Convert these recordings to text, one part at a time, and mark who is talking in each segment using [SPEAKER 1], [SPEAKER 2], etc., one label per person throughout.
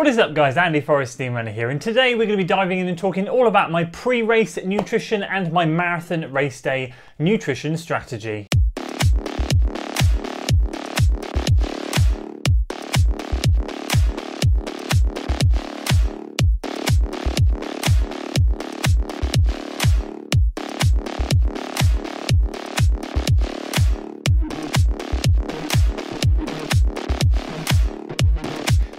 [SPEAKER 1] What is up guys, Andy Forrest runner here and today we're going to be diving in and talking all about my pre-race nutrition and my marathon race day nutrition strategy.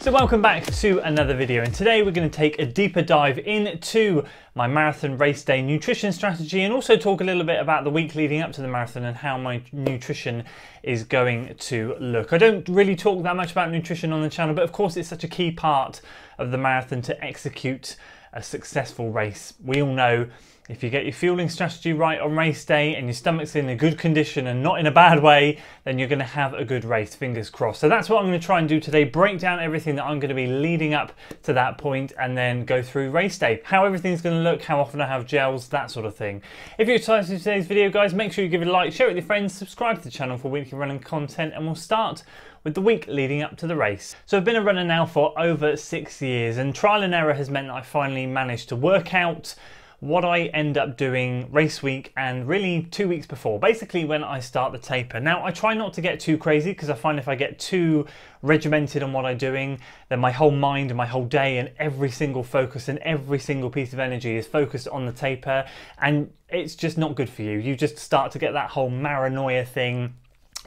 [SPEAKER 1] So welcome back to another video and today we're going to take a deeper dive into my marathon race day nutrition strategy and also talk a little bit about the week leading up to the marathon and how my nutrition is going to look. I don't really talk that much about nutrition on the channel but of course it's such a key part of the marathon to execute a successful race. We all know if you get your fueling strategy right on race day and your stomach's in a good condition and not in a bad way, then you're going to have a good race, fingers crossed. So that's what I'm going to try and do today, break down everything that I'm going to be leading up to that point and then go through race day, how everything's going to look, how often I have gels, that sort of thing. If you're excited for today's video, guys, make sure you give it a like, share it with your friends, subscribe to the channel for weekly running content, and we'll start with the week leading up to the race. So I've been a runner now for over six years and trial and error has meant that I finally managed to work out what I end up doing race week and really two weeks before, basically when I start the taper. Now, I try not to get too crazy because I find if I get too regimented on what I'm doing, then my whole mind and my whole day and every single focus and every single piece of energy is focused on the taper and it's just not good for you. You just start to get that whole maranoia thing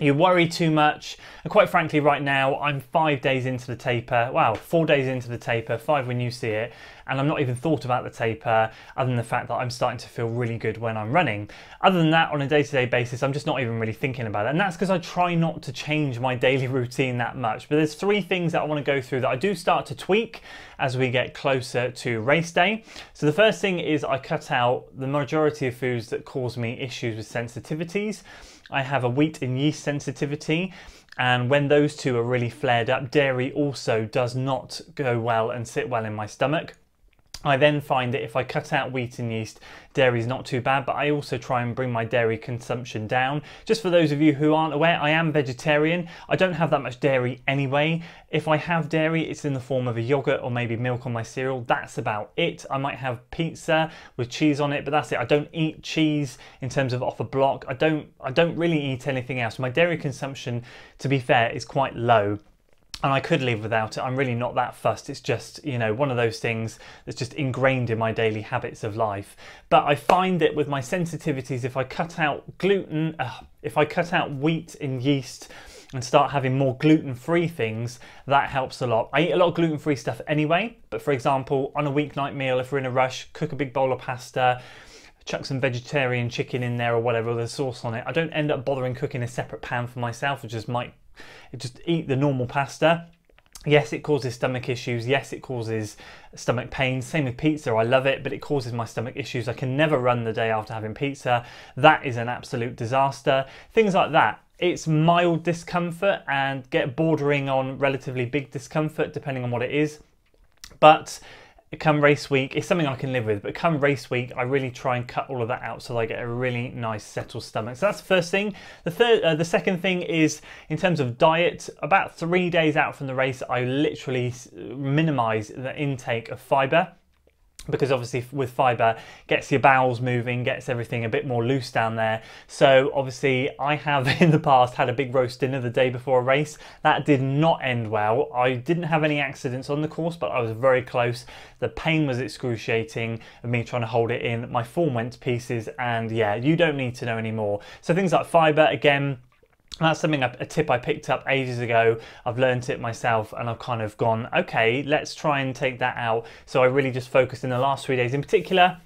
[SPEAKER 1] you worry too much. And quite frankly, right now, I'm five days into the taper. Wow, four days into the taper, five when you see it. And I'm not even thought about the taper other than the fact that I'm starting to feel really good when I'm running. Other than that, on a day to day basis, I'm just not even really thinking about it. And that's because I try not to change my daily routine that much. But there's three things that I want to go through that I do start to tweak as we get closer to race day. So the first thing is I cut out the majority of foods that cause me issues with sensitivities. I have a wheat and yeast sensitivity and when those two are really flared up, dairy also does not go well and sit well in my stomach. I then find that if I cut out wheat and yeast, dairy is not too bad, but I also try and bring my dairy consumption down. Just for those of you who aren't aware, I am vegetarian. I don't have that much dairy anyway. If I have dairy, it's in the form of a yogurt or maybe milk on my cereal. That's about it. I might have pizza with cheese on it, but that's it. I don't eat cheese in terms of off a block. I don't I don't really eat anything else. My dairy consumption, to be fair, is quite low and I could live without it. I'm really not that fussed. It's just, you know, one of those things that's just ingrained in my daily habits of life. But I find that with my sensitivities, if I cut out gluten, uh, if I cut out wheat and yeast, and start having more gluten-free things, that helps a lot. I eat a lot of gluten-free stuff anyway, but for example, on a weeknight meal, if we're in a rush, cook a big bowl of pasta, chuck some vegetarian chicken in there or whatever with a sauce on it. I don't end up bothering cooking a separate pan for myself, which just might just eat the normal pasta. Yes, it causes stomach issues. Yes, it causes stomach pain. Same with pizza. I love it, but it causes my stomach issues. I can never run the day after having pizza. That is an absolute disaster. Things like that it's mild discomfort and get bordering on relatively big discomfort depending on what it is. But come race week, it's something I can live with, but come race week, I really try and cut all of that out so that I get a really nice settled stomach. So that's the first thing. The third, uh, the second thing is in terms of diet, about three days out from the race, I literally minimize the intake of fiber because obviously with fiber gets your bowels moving gets everything a bit more loose down there so obviously i have in the past had a big roast dinner the day before a race that did not end well i didn't have any accidents on the course but i was very close the pain was excruciating of me trying to hold it in my form went to pieces and yeah you don't need to know anymore so things like fiber again that's something a tip I picked up ages ago. I've learned it myself and I've kind of gone, okay, let's try and take that out. So I really just focused in the last three days in particular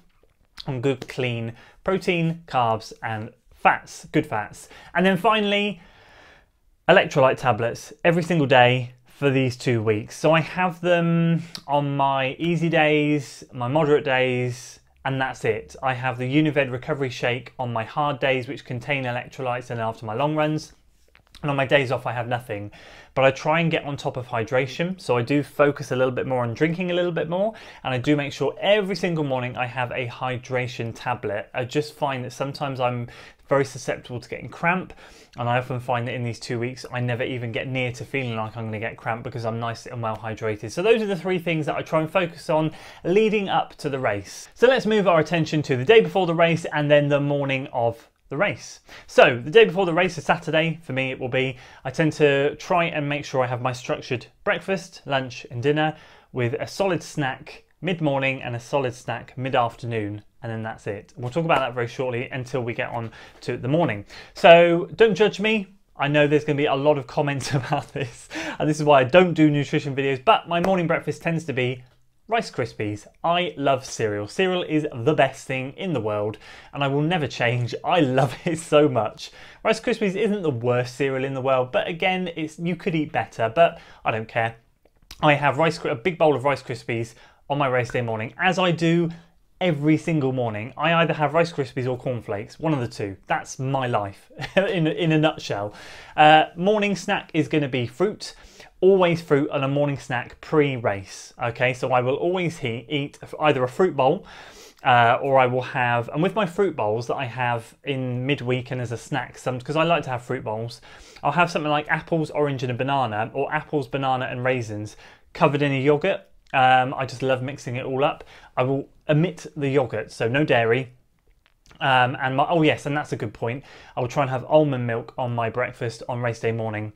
[SPEAKER 1] on good, clean protein, carbs, and fats, good fats. And then finally, electrolyte tablets every single day for these two weeks. So I have them on my easy days, my moderate days, and that's it. I have the Unived recovery shake on my hard days, which contain electrolytes, and after my long runs. And on my days off, I have nothing. But I try and get on top of hydration. So I do focus a little bit more on drinking a little bit more. And I do make sure every single morning I have a hydration tablet. I just find that sometimes I'm very susceptible to getting cramp. And I often find that in these two weeks, I never even get near to feeling like I'm going to get cramp because I'm nice and well hydrated. So those are the three things that I try and focus on leading up to the race. So let's move our attention to the day before the race and then the morning of the race. So the day before the race is Saturday, for me it will be, I tend to try and make sure I have my structured breakfast, lunch and dinner with a solid snack mid-morning and a solid snack mid-afternoon and then that's it. We'll talk about that very shortly until we get on to the morning. So don't judge me. I know there's going to be a lot of comments about this and this is why I don't do nutrition videos but my morning breakfast tends to be Rice Krispies. I love cereal. Cereal is the best thing in the world and I will never change. I love it so much. Rice Krispies isn't the worst cereal in the world, but again, it's you could eat better, but I don't care. I have rice, a big bowl of Rice Krispies on my race day morning, as I do every single morning. I either have Rice Krispies or cornflakes, one of the two. That's my life in, in a nutshell. Uh, morning snack is going to be fruit always fruit on a morning snack pre-race. Okay, so I will always he- eat either a fruit bowl uh, or I will have, and with my fruit bowls that I have in midweek and as a snack, some because I like to have fruit bowls, I'll have something like apples, orange, and a banana, or apples, banana, and raisins covered in a yogurt. Um, I just love mixing it all up. I will omit the yogurt, so no dairy, um, and my, oh yes, and that's a good point. I will try and have almond milk on my breakfast on race day morning.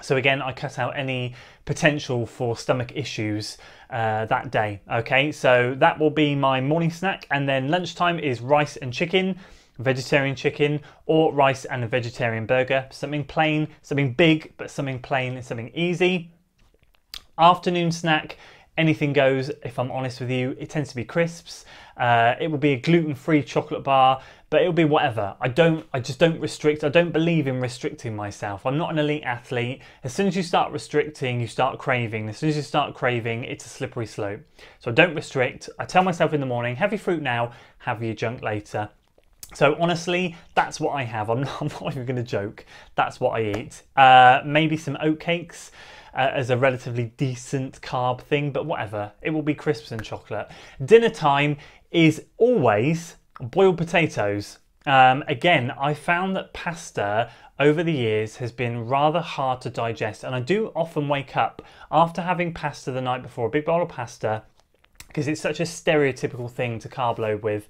[SPEAKER 1] So again, I cut out any potential for stomach issues uh, that day. Okay, so that will be my morning snack. And then lunchtime is rice and chicken, vegetarian chicken, or rice and a vegetarian burger. Something plain, something big, but something plain and something easy. Afternoon snack anything goes, if I'm honest with you. It tends to be crisps. Uh, it will be a gluten-free chocolate bar, but it'll be whatever. I don't, I just don't restrict. I don't believe in restricting myself. I'm not an elite athlete. As soon as you start restricting, you start craving. As soon as you start craving, it's a slippery slope. So I don't restrict. I tell myself in the morning, heavy fruit now, have your junk later. So honestly, that's what I have. I'm not, I'm not even going to joke. That's what I eat. Uh, maybe some oatcakes uh, as a relatively decent carb thing, but whatever. It will be crisps and chocolate. Dinner time is always boiled potatoes. Um, again, I found that pasta over the years has been rather hard to digest, and I do often wake up after having pasta the night before, a big bowl of pasta, because it's such a stereotypical thing to carb load with,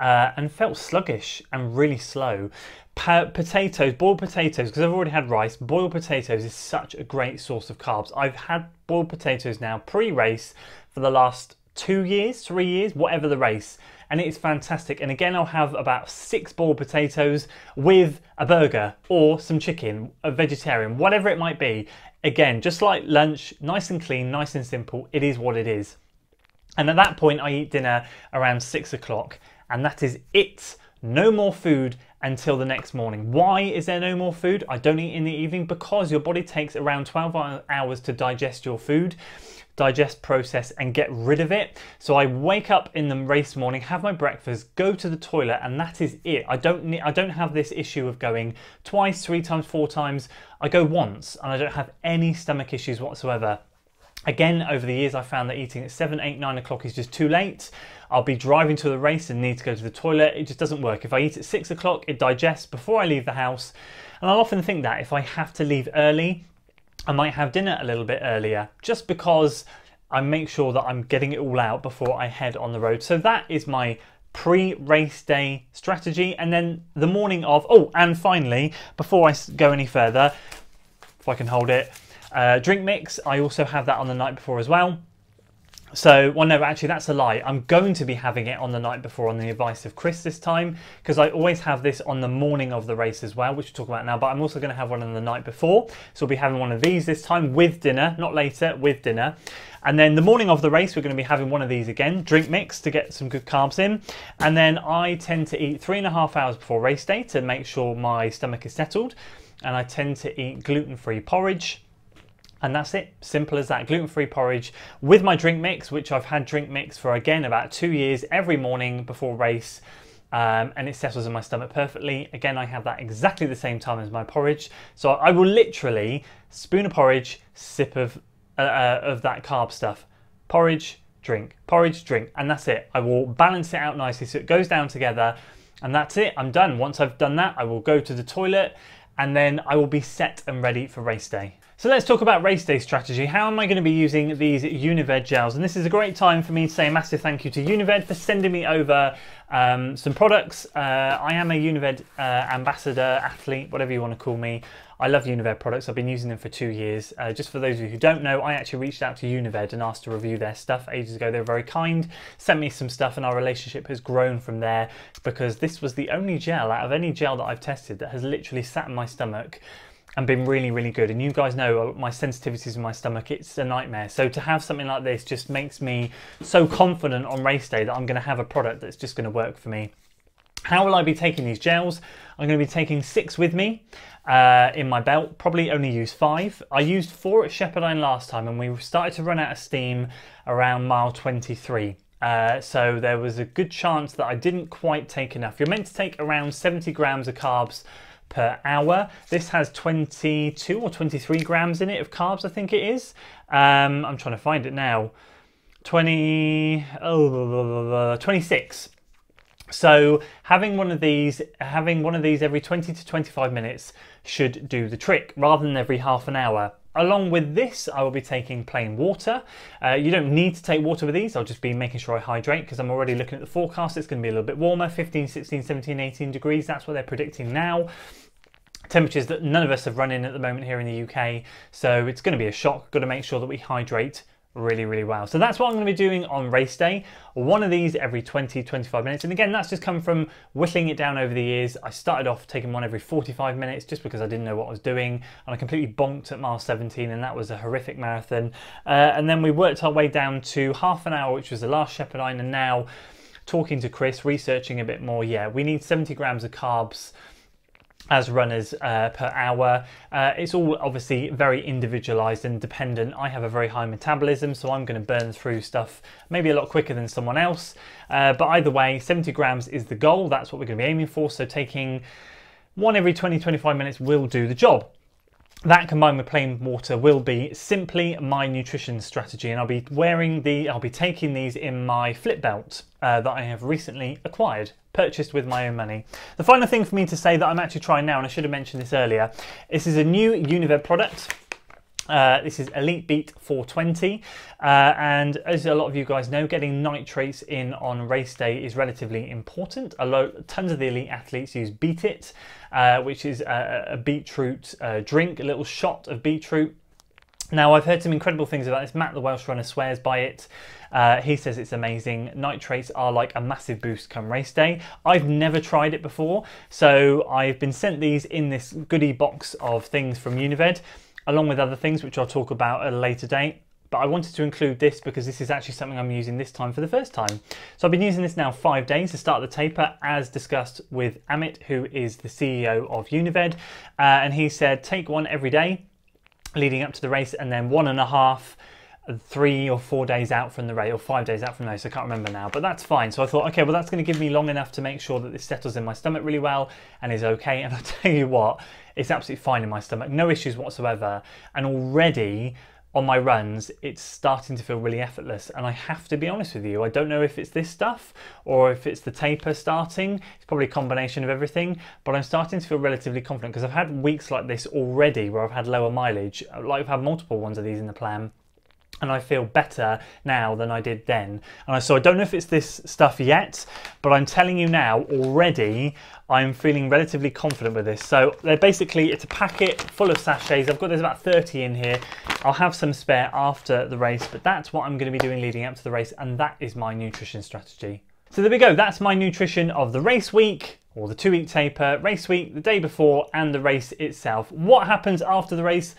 [SPEAKER 1] uh, and felt sluggish and really slow. Pa potatoes, boiled potatoes, because I've already had rice, boiled potatoes is such a great source of carbs. I've had boiled potatoes now pre race for the last two years, three years, whatever the race. And it's fantastic. And again, I'll have about six boiled potatoes with a burger or some chicken, a vegetarian, whatever it might be. Again, just like lunch, nice and clean, nice and simple. It is what it is. And at that point, I eat dinner around six o'clock, and that is it. No more food until the next morning. Why is there no more food? I don't eat in the evening because your body takes around 12 hours to digest your food digest, process, and get rid of it. So I wake up in the race morning, have my breakfast, go to the toilet, and that is it. I don't need, I don't have this issue of going twice, three times, four times. I go once, and I don't have any stomach issues whatsoever Again, over the years, I found that eating at 7, 8, 9 o'clock is just too late. I'll be driving to the race and need to go to the toilet. It just doesn't work. If I eat at 6 o'clock, it digests before I leave the house. And I'll often think that if I have to leave early, I might have dinner a little bit earlier just because I make sure that I'm getting it all out before I head on the road. So that is my pre race day strategy. And then the morning of, oh, and finally, before I go any further, if I can hold it, uh, drink mix, I also have that on the night before as well. So, well, no, actually, that's a lie. I'm going to be having it on the night before on the advice of Chris this time because I always have this on the morning of the race as well, which we'll talk about now. But I'm also going to have one on the night before. So, we'll be having one of these this time with dinner, not later, with dinner. And then the morning of the race, we're going to be having one of these again, drink mix to get some good carbs in. And then I tend to eat three and a half hours before race day to make sure my stomach is settled. And I tend to eat gluten free porridge and that's it, simple as that. Gluten free porridge with my drink mix, which I've had drink mix for again about two years every morning before race. Um, and it settles in my stomach perfectly. Again, I have that exactly the same time as my porridge. So I will literally spoon of porridge, sip of, uh, uh, of that carb stuff. Porridge, drink, porridge, drink, and that's it. I will balance it out nicely so it goes down together and that's it, I'm done. Once I've done that, I will go to the toilet and then I will be set and ready for race day. So let's talk about race day strategy. How am I going to be using these Unived gels? And this is a great time for me to say a massive thank you to Unived for sending me over um, some products. Uh, I am a Unived uh, ambassador, athlete, whatever you want to call me. I love Unived products. I've been using them for two years. Uh, just for those of you who don't know, I actually reached out to Unived and asked to review their stuff ages ago. They were very kind, sent me some stuff, and our relationship has grown from there because this was the only gel out of any gel that I've tested that has literally sat in my stomach and been really, really good. And you guys know uh, my sensitivities in my stomach, it's a nightmare. So to have something like this just makes me so confident on race day that I'm gonna have a product that's just gonna work for me. How will I be taking these gels? I'm going to be taking six with me uh, in my belt, probably only use five. I used four at Shepherdine last time and we started to run out of steam around mile 23. Uh, so there was a good chance that I didn't quite take enough. You're meant to take around 70 grams of carbs per hour. This has 22 or 23 grams in it of carbs, I think it is. Um, I'm trying to find it now. 20, oh, 26. So having one of these, having one of these every 20 to 25 minutes should do the trick rather than every half an hour. Along with this, I will be taking plain water. Uh, you don't need to take water with these. I'll just be making sure I hydrate because I'm already looking at the forecast. It's going to be a little bit warmer, 15, 16, 17, 18 degrees. That's what they're predicting now temperatures that none of us have run in at the moment here in the UK. So it's going to be a shock. Got to make sure that we hydrate really, really well. So that's what I'm going to be doing on race day, one of these every 20, 25 minutes. And again, that's just come from whittling it down over the years. I started off taking one every 45 minutes just because I didn't know what I was doing. And I completely bonked at mile 17 and that was a horrific marathon. Uh, and then we worked our way down to half an hour, which was the last Shepherdine. And now talking to Chris, researching a bit more, yeah, we need 70 grams of carbs as runners uh, per hour. Uh, it's all obviously very individualized and dependent. I have a very high metabolism, so I'm going to burn through stuff maybe a lot quicker than someone else. Uh, but either way, 70 grams is the goal. That's what we're going to be aiming for. So taking one every 20, 25 minutes will do the job. That combined with plain water will be simply my nutrition strategy, and I'll be wearing the, I'll be taking these in my flip belt uh, that I have recently acquired purchased with my own money. The final thing for me to say that I'm actually trying now, and I should have mentioned this earlier, this is a new Univer product. Uh, this is Elite Beat 420, uh, and as a lot of you guys know, getting nitrates in on race day is relatively important. A lot, tons of the elite athletes use Beat It, uh, which is a, a beetroot uh, drink, a little shot of beetroot now, I've heard some incredible things about this. Matt, the Welsh runner, swears by it. Uh, he says it's amazing. Nitrates are like a massive boost come race day. I've never tried it before, so I've been sent these in this goodie box of things from Unived, along with other things which I'll talk about at a later date. But I wanted to include this because this is actually something I'm using this time for the first time. So I've been using this now five days to start the taper, as discussed with Amit, who is the CEO of Unived. Uh, and he said, take one every day leading up to the race, and then one and a half, three or four days out from the race, or five days out from the race, I can't remember now, but that's fine. So I thought, okay, well, that's going to give me long enough to make sure that this settles in my stomach really well and is okay. And I tell you what, it's absolutely fine in my stomach, no issues whatsoever. And already, on my runs, it's starting to feel really effortless. And I have to be honest with you, I don't know if it's this stuff or if it's the taper starting. It's probably a combination of everything, but I'm starting to feel relatively confident because I've had weeks like this already where I've had lower mileage. Like I've had multiple ones of these in the plan and I feel better now than I did then. And so I don't know if it's this stuff yet, but I'm telling you now already, I'm feeling relatively confident with this. So they're basically, it's a packet full of sachets. I've got, there's about 30 in here. I'll have some spare after the race, but that's what I'm gonna be doing leading up to the race. And that is my nutrition strategy. So there we go, that's my nutrition of the race week or the two week taper, race week, the day before, and the race itself. What happens after the race?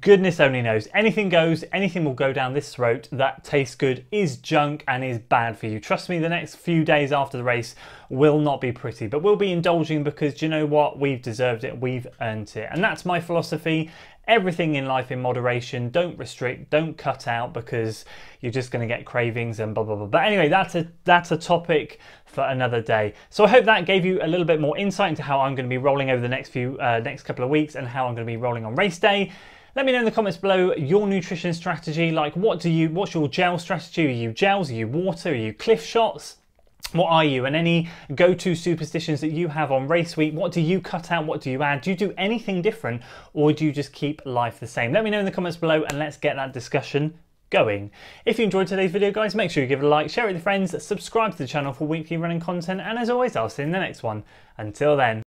[SPEAKER 1] Goodness only knows. Anything goes, anything will go down this throat that tastes good, is junk, and is bad for you. Trust me, the next few days after the race will not be pretty, but we'll be indulging because you know what? We've deserved it, we've earned it. And that's my philosophy everything in life in moderation. Don't restrict, don't cut out because you're just going to get cravings and blah blah blah. But anyway, that's a that's a topic for another day. So I hope that gave you a little bit more insight into how I'm going to be rolling over the next few uh, next couple of weeks and how I'm going to be rolling on race day. Let me know in the comments below your nutrition strategy. Like, what do you? What's your gel strategy? Are you gels? Are you water? Are you cliff shots? What are you? And any go to superstitions that you have on race week? What do you cut out? What do you add? Do you do anything different or do you just keep life the same? Let me know in the comments below and let's get that discussion going. If you enjoyed today's video, guys, make sure you give it a like, share it with your friends, subscribe to the channel for weekly running content, and as always, I'll see you in the next one. Until then.